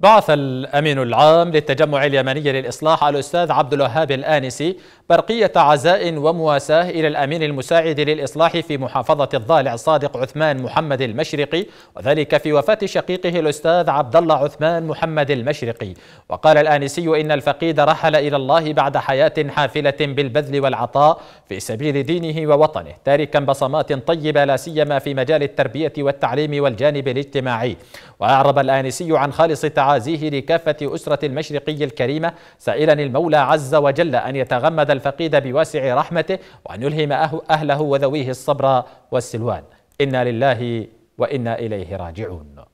بعث الأمين العام للتجمع اليمني للإصلاح الأستاذ عبد الوهاب الآنسي برقية عزاء ومواساة إلى الأمين المساعد للإصلاح في محافظة الضالع صادق عثمان محمد المشرقي وذلك في وفاة شقيقه الأستاذ عبد الله عثمان محمد المشرقي وقال الآنسي إن الفقيد رحل إلى الله بعد حياة حافلة بالبذل والعطاء في سبيل دينه ووطنه تاركا بصمات طيبة لا سيما في مجال التربية والتعليم والجانب الاجتماعي وأعرب الآنسي عن خالص تعالى تعازيه لكافة أسرة المشرقي الكريمة سائلا المولى عز وجل أن يتغمد الفقيد بواسع رحمته وأن يلهم أهله وذويه الصبر والسلوان إنا لله وإنا إليه راجعون